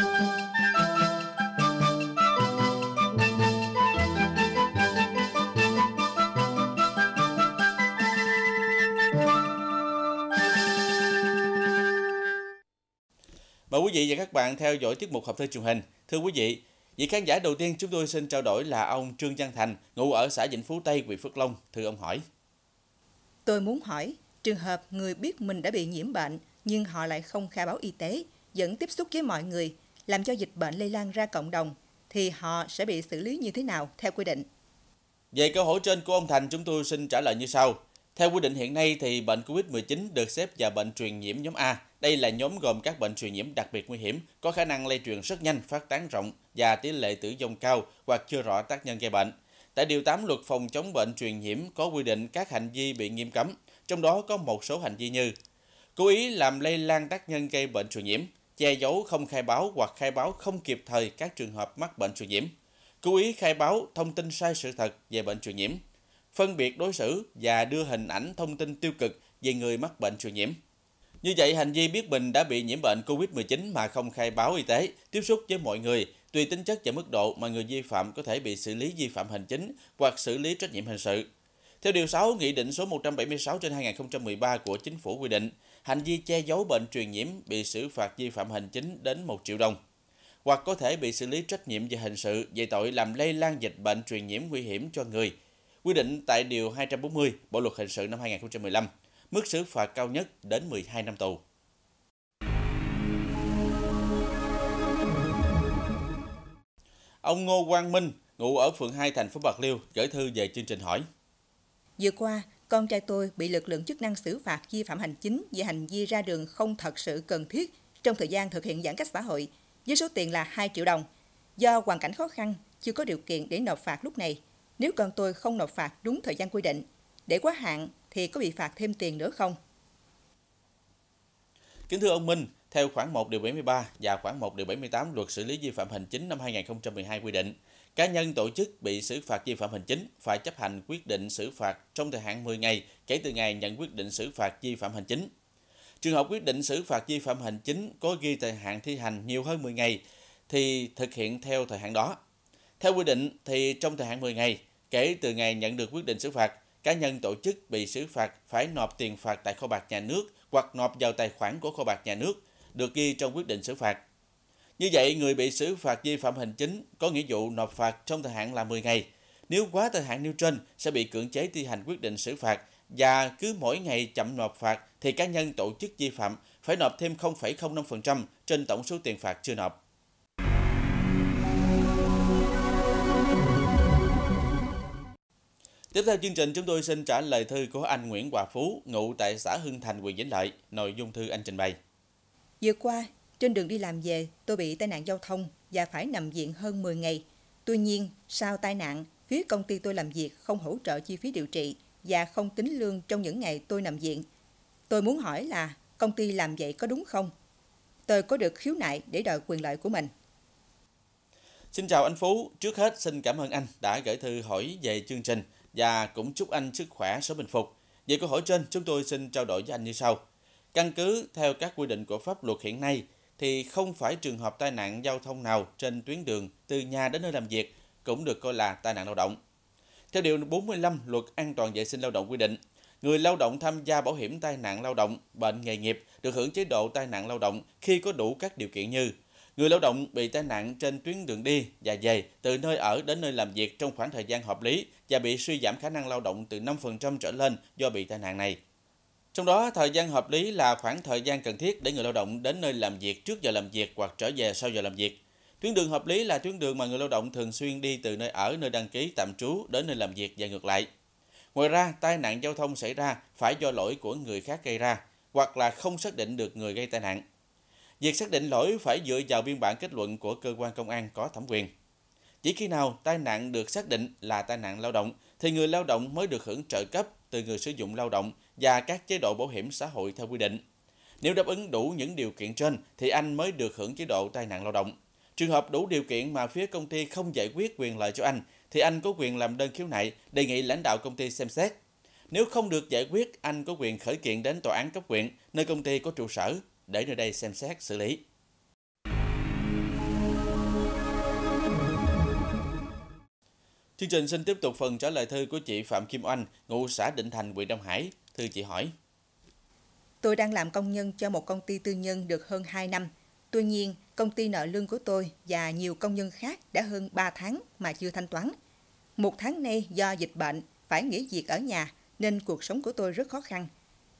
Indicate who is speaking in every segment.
Speaker 1: Mời quý vị và các bạn theo dõi tiết mục học thư truyền hình. Thưa quý vị, vị khán giả đầu tiên chúng tôi xin trao đổi là ông Trương Văn Thành, ngụ ở xã Vĩnh Phú Tây, huyện Phước Long. Thưa ông hỏi.
Speaker 2: Tôi muốn hỏi, trường hợp người biết mình đã bị nhiễm bệnh nhưng họ lại không khai báo y tế, vẫn tiếp xúc với mọi người làm cho dịch bệnh lây lan ra cộng đồng, thì họ sẽ bị xử lý như thế nào theo quy định?
Speaker 1: Về câu hỏi trên của ông Thành, chúng tôi xin trả lời như sau. Theo quy định hiện nay thì bệnh COVID-19 được xếp vào bệnh truyền nhiễm nhóm A. Đây là nhóm gồm các bệnh truyền nhiễm đặc biệt nguy hiểm, có khả năng lây truyền rất nhanh, phát tán rộng và tỷ lệ tử vong cao hoặc chưa rõ tác nhân gây bệnh. Tại Điều 8 Luật Phòng chống bệnh truyền nhiễm có quy định các hành vi bị nghiêm cấm, trong đó có một số hành vi như cố ý làm lây lan tác nhân gây bệnh truyền nhiễm, che giấu không khai báo hoặc khai báo không kịp thời các trường hợp mắc bệnh truyền nhiễm, cố ý khai báo thông tin sai sự thật về bệnh truyền nhiễm, phân biệt đối xử và đưa hình ảnh thông tin tiêu cực về người mắc bệnh truyền nhiễm. Như vậy, hành vi biết mình đã bị nhiễm bệnh COVID-19 mà không khai báo y tế, tiếp xúc với mọi người, tùy tính chất và mức độ mà người vi phạm có thể bị xử lý vi phạm hành chính hoặc xử lý trách nhiệm hình sự. Theo Điều 6 Nghị định số 176 trên 2013 của Chính phủ quy định, Hành vi che giấu bệnh truyền nhiễm bị xử phạt vi phạm hành chính đến 1 triệu đồng hoặc có thể bị xử lý trách nhiệm về hình sự về tội làm lây lan dịch bệnh truyền nhiễm nguy hiểm cho người. Quy định tại Điều 240 Bộ Luật Hình sự năm 2015, mức xử phạt cao nhất đến 12 năm tù. Ông Ngô Quang Minh, ngụ ở phường 2 thành phố Bạc Liêu, gửi thư về chương trình hỏi.
Speaker 2: Vừa qua, con trai tôi bị lực lượng chức năng xử phạt vi phạm hành chính về hành vi ra đường không thật sự cần thiết trong thời gian thực hiện giãn cách xã hội với số tiền là 2 triệu đồng. Do hoàn cảnh khó khăn, chưa có điều kiện để nộp phạt lúc này, nếu con tôi không nộp phạt đúng thời gian quy định, để quá hạn thì có bị phạt thêm tiền nữa không?
Speaker 1: Kính thưa ông Minh, theo khoảng 1 điều 73 và khoảng 1 điều 78 luật xử lý vi phạm hành chính năm 2012 quy định, Cá nhân tổ chức bị xử phạt vi phạm hành chính phải chấp hành quyết định xử phạt trong thời hạn 10 ngày kể từ ngày nhận quyết định xử phạt vi phạm hành chính. Trường hợp quyết định xử phạt vi phạm hành chính có ghi thời hạn thi hành nhiều hơn 10 ngày thì thực hiện theo thời hạn đó. Theo quy định thì trong thời hạn 10 ngày kể từ ngày nhận được quyết định xử phạt, cá nhân tổ chức bị xử phạt phải nộp tiền phạt tại kho bạc nhà nước hoặc nộp vào tài khoản của kho bạc nhà nước được ghi trong quyết định xử phạt như vậy, người bị xử phạt vi phạm hành chính có nghĩa vụ nộp phạt trong thời hạn là 10 ngày. Nếu quá thời hạn nêu trên sẽ bị cưỡng chế thi hành quyết định xử phạt và cứ mỗi ngày chậm nộp phạt thì cá nhân tổ chức vi phạm phải nộp thêm 0,05% trên tổng số tiền phạt chưa nộp. Tiếp theo chương trình, chúng tôi xin trả lời thư của anh Nguyễn Hòa Phú, ngụ tại xã Hưng Thành, huyện Vĩnh Lợi. Nội dung thư anh trình bày.
Speaker 2: Vừa qua, trên đường đi làm về, tôi bị tai nạn giao thông và phải nằm viện hơn 10 ngày. Tuy nhiên, sau tai nạn, phía công ty tôi làm việc không hỗ trợ chi phí điều trị và không tính lương trong những ngày tôi nằm viện. Tôi muốn hỏi là công ty làm vậy có đúng không? Tôi có được khiếu nại để đòi quyền lợi của mình.
Speaker 1: Xin chào anh Phú, trước hết xin cảm ơn anh đã gửi thư hỏi về chương trình và cũng chúc anh sức khỏe sớm bình phục. Về câu hỏi trên, chúng tôi xin trao đổi với anh như sau. Căn cứ theo các quy định của pháp luật hiện nay, thì không phải trường hợp tai nạn giao thông nào trên tuyến đường từ nhà đến nơi làm việc cũng được coi là tai nạn lao động. Theo Điều 45 Luật An toàn vệ sinh lao động quy định, người lao động tham gia bảo hiểm tai nạn lao động, bệnh nghề nghiệp được hưởng chế độ tai nạn lao động khi có đủ các điều kiện như người lao động bị tai nạn trên tuyến đường đi và về từ nơi ở đến nơi làm việc trong khoảng thời gian hợp lý và bị suy giảm khả năng lao động từ 5% trở lên do bị tai nạn này. Trong đó, thời gian hợp lý là khoảng thời gian cần thiết để người lao động đến nơi làm việc trước giờ làm việc hoặc trở về sau giờ làm việc. Tuyến đường hợp lý là tuyến đường mà người lao động thường xuyên đi từ nơi ở, nơi đăng ký tạm trú đến nơi làm việc và ngược lại. Ngoài ra, tai nạn giao thông xảy ra phải do lỗi của người khác gây ra hoặc là không xác định được người gây tai nạn. Việc xác định lỗi phải dựa vào biên bản kết luận của cơ quan công an có thẩm quyền. Chỉ khi nào tai nạn được xác định là tai nạn lao động thì người lao động mới được hưởng trợ cấp từ người sử dụng lao động và các chế độ bảo hiểm xã hội theo quy định. Nếu đáp ứng đủ những điều kiện trên thì anh mới được hưởng chế độ tai nạn lao động. Trường hợp đủ điều kiện mà phía công ty không giải quyết quyền lợi cho anh thì anh có quyền làm đơn khiếu nại, đề nghị lãnh đạo công ty xem xét. Nếu không được giải quyết, anh có quyền khởi kiện đến tòa án cấp huyện nơi công ty có trụ sở để nơi đây xem xét xử lý. Chương trình xin tiếp tục phần trả lời thư của chị Phạm Kim Oanh, ngụ xã Định Thành, huyện Đông Hải. Thư chị hỏi.
Speaker 2: Tôi đang làm công nhân cho một công ty tư nhân được hơn 2 năm. Tuy nhiên, công ty nợ lương của tôi và nhiều công nhân khác đã hơn 3 tháng mà chưa thanh toán. Một tháng nay do dịch bệnh, phải nghỉ việc ở nhà nên cuộc sống của tôi rất khó khăn.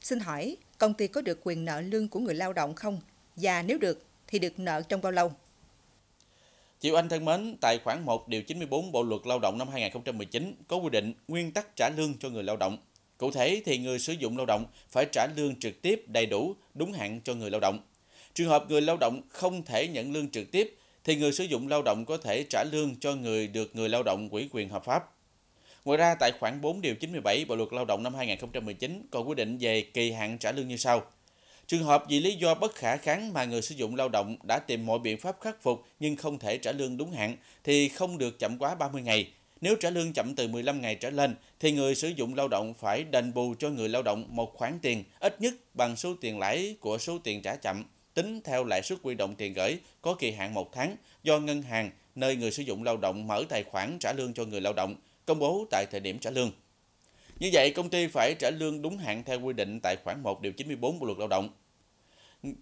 Speaker 2: Xin hỏi, công ty có được quyền nợ lương của người lao động không? Và nếu được, thì được nợ trong bao lâu?
Speaker 1: Chịu anh thân mến, tại khoản 1 điều 94 Bộ luật Lao động năm 2019 có quy định nguyên tắc trả lương cho người lao động. Cụ thể thì người sử dụng lao động phải trả lương trực tiếp đầy đủ, đúng hạn cho người lao động. Trường hợp người lao động không thể nhận lương trực tiếp thì người sử dụng lao động có thể trả lương cho người được người lao động ủy quyền hợp pháp. Ngoài ra tại khoản 4 điều 97 Bộ luật Lao động năm 2019 còn quy định về kỳ hạn trả lương như sau: Trường hợp vì lý do bất khả kháng mà người sử dụng lao động đã tìm mọi biện pháp khắc phục nhưng không thể trả lương đúng hạn thì không được chậm quá 30 ngày. Nếu trả lương chậm từ 15 ngày trở lên thì người sử dụng lao động phải đền bù cho người lao động một khoản tiền ít nhất bằng số tiền lãi của số tiền trả chậm tính theo lãi suất quy động tiền gửi có kỳ hạn một tháng do ngân hàng nơi người sử dụng lao động mở tài khoản trả lương cho người lao động công bố tại thời điểm trả lương. Như vậy, công ty phải trả lương đúng hạn theo quy định tại khoản 1 điều 94 Bộ luật lao động.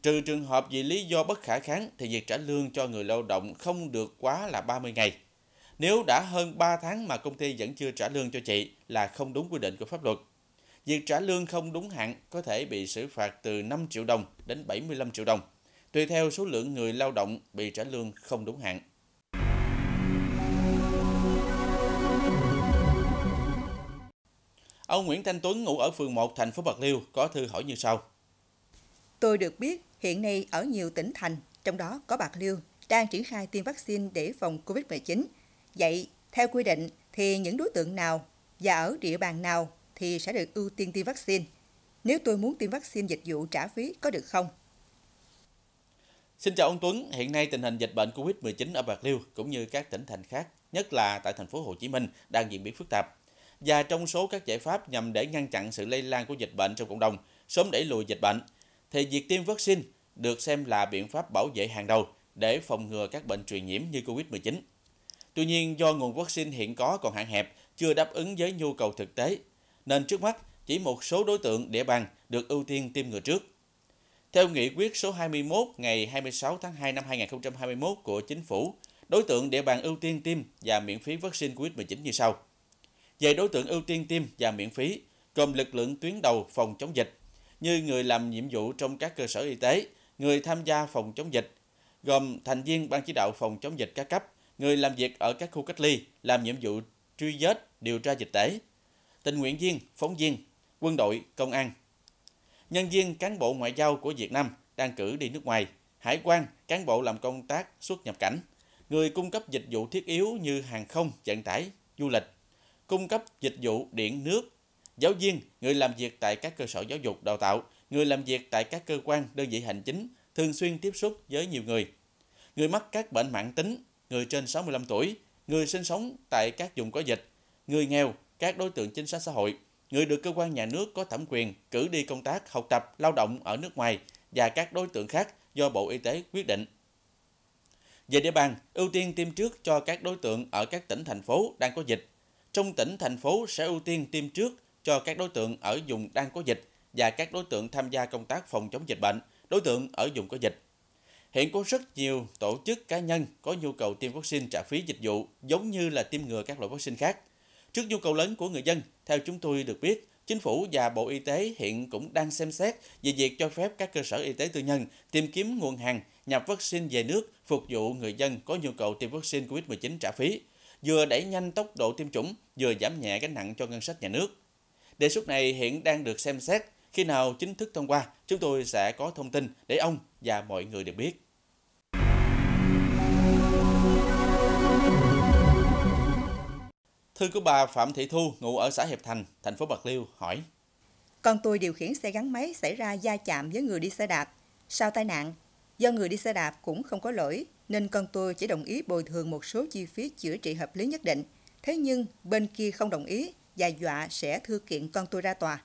Speaker 1: Trừ trường hợp vì lý do bất khả kháng thì việc trả lương cho người lao động không được quá là 30 ngày. Nếu đã hơn 3 tháng mà công ty vẫn chưa trả lương cho chị là không đúng quy định của pháp luật. Việc trả lương không đúng hạn có thể bị xử phạt từ 5 triệu đồng đến 75 triệu đồng, tùy theo số lượng người lao động bị trả lương không đúng hạn. Ông Nguyễn Thanh Tuấn ngủ ở phường 1 thành phố Bạc Liêu có thư hỏi như sau:
Speaker 2: Tôi được biết hiện nay ở nhiều tỉnh thành, trong đó có Bạc Liêu, đang triển khai tiêm vaccine để phòng COVID-19. Vậy, theo quy định thì những đối tượng nào và ở địa bàn nào thì sẽ được ưu tiên tiêm vaccine? Nếu tôi muốn tiêm vaccine dịch vụ trả phí có được không?
Speaker 1: Xin chào ông Tuấn, hiện nay tình hình dịch bệnh COVID-19 ở Bạc Liêu cũng như các tỉnh thành khác, nhất là tại thành phố Hồ Chí Minh đang diễn biến phức tạp. Và trong số các giải pháp nhằm để ngăn chặn sự lây lan của dịch bệnh trong cộng đồng, sớm đẩy lùi dịch bệnh, thì việc tiêm vaccine được xem là biện pháp bảo vệ hàng đầu để phòng ngừa các bệnh truyền nhiễm như Covid-19. Tuy nhiên, do nguồn vaccine hiện có còn hạn hẹp, chưa đáp ứng với nhu cầu thực tế, nên trước mắt chỉ một số đối tượng địa bàn được ưu tiên tiêm ngừa trước. Theo nghị quyết số 21 ngày 26 tháng 2 năm 2021 của Chính phủ, đối tượng địa bàn ưu tiên tiêm và miễn phí vaccine COVID-19 như sau. Về đối tượng ưu tiên tiêm và miễn phí, gồm lực lượng tuyến đầu phòng chống dịch, như người làm nhiệm vụ trong các cơ sở y tế, người tham gia phòng chống dịch, gồm thành viên ban chỉ đạo phòng chống dịch các cấp, người làm việc ở các khu cách ly, làm nhiệm vụ truy vết, điều tra dịch tễ, tình nguyện viên, phóng viên, quân đội, công an. Nhân viên cán bộ ngoại giao của Việt Nam đang cử đi nước ngoài, hải quan, cán bộ làm công tác xuất nhập cảnh, người cung cấp dịch vụ thiết yếu như hàng không, vận tải, du lịch, cung cấp dịch vụ điện nước, giáo viên, người làm việc tại các cơ sở giáo dục đào tạo, người làm việc tại các cơ quan, đơn vị hành chính, thường xuyên tiếp xúc với nhiều người, người mắc các bệnh mãn tính, người trên 65 tuổi, người sinh sống tại các vùng có dịch, người nghèo, các đối tượng chính sách xã hội, người được cơ quan nhà nước có thẩm quyền cử đi công tác, học tập, lao động ở nước ngoài và các đối tượng khác do Bộ Y tế quyết định. Về địa bàn, ưu tiên tiêm trước cho các đối tượng ở các tỉnh thành phố đang có dịch. Trong tỉnh thành phố sẽ ưu tiên tiêm trước cho các đối tượng ở vùng đang có dịch và các đối tượng tham gia công tác phòng chống dịch bệnh, đối tượng ở vùng có dịch. Hiện có rất nhiều tổ chức cá nhân có nhu cầu tiêm vaccine trả phí dịch vụ giống như là tiêm ngừa các loại vaccine khác. Trước nhu cầu lớn của người dân, theo chúng tôi được biết, Chính phủ và Bộ Y tế hiện cũng đang xem xét về việc cho phép các cơ sở y tế tư nhân tìm kiếm nguồn hàng nhập vaccine về nước phục vụ người dân có nhu cầu tiêm vaccine COVID-19 trả phí, vừa đẩy nhanh tốc độ tiêm chủng, vừa giảm nhẹ gánh nặng cho ngân sách nhà nước. Đề xuất này hiện đang được xem xét. Khi nào chính thức thông qua, chúng tôi sẽ có thông tin để ông và mọi người được biết. Thư của bà Phạm Thị Thu, ngụ ở xã Hiệp Thành, thành phố Bạc Liêu, hỏi.
Speaker 2: Con tôi điều khiển xe gắn máy xảy ra gia chạm với người đi xe đạp. Sau tai nạn, do người đi xe đạp cũng không có lỗi, nên con tôi chỉ đồng ý bồi thường một số chi phí chữa trị hợp lý nhất định. Thế nhưng bên kia không đồng ý, và dọa sẽ thư kiện con tôi ra tòa.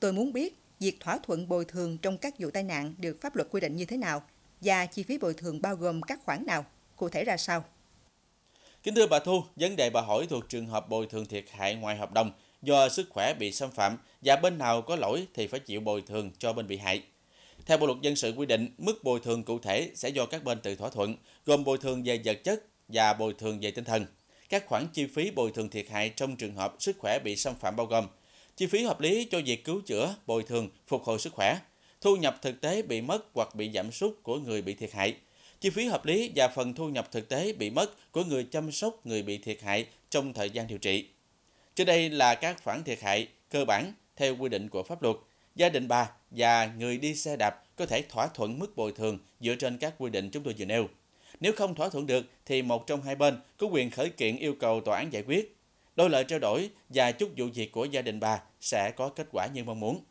Speaker 2: Tôi muốn biết việc thỏa thuận bồi thường trong các vụ tai nạn được pháp luật quy định như thế nào và chi phí bồi thường bao gồm các khoản nào, cụ thể ra sao.
Speaker 1: Kính thưa bà Thu, vấn đề bà hỏi thuộc trường hợp bồi thường thiệt hại ngoài hợp đồng do sức khỏe bị xâm phạm và bên nào có lỗi thì phải chịu bồi thường cho bên bị hại. Theo Bộ luật dân sự quy định, mức bồi thường cụ thể sẽ do các bên tự thỏa thuận, gồm bồi thường về vật chất và bồi thường về tinh thần các khoản chi phí bồi thường thiệt hại trong trường hợp sức khỏe bị xâm phạm bao gồm chi phí hợp lý cho việc cứu chữa, bồi thường, phục hồi sức khỏe, thu nhập thực tế bị mất hoặc bị giảm sút của người bị thiệt hại, chi phí hợp lý và phần thu nhập thực tế bị mất của người chăm sóc người bị thiệt hại trong thời gian điều trị. Trên đây là các khoản thiệt hại cơ bản theo quy định của pháp luật. Gia đình bà và người đi xe đạp có thể thỏa thuận mức bồi thường dựa trên các quy định chúng tôi vừa nêu. Nếu không thỏa thuận được thì một trong hai bên có quyền khởi kiện yêu cầu tòa án giải quyết. Đôi lời trao đổi và chúc vụ việc của gia đình bà sẽ có kết quả như mong muốn.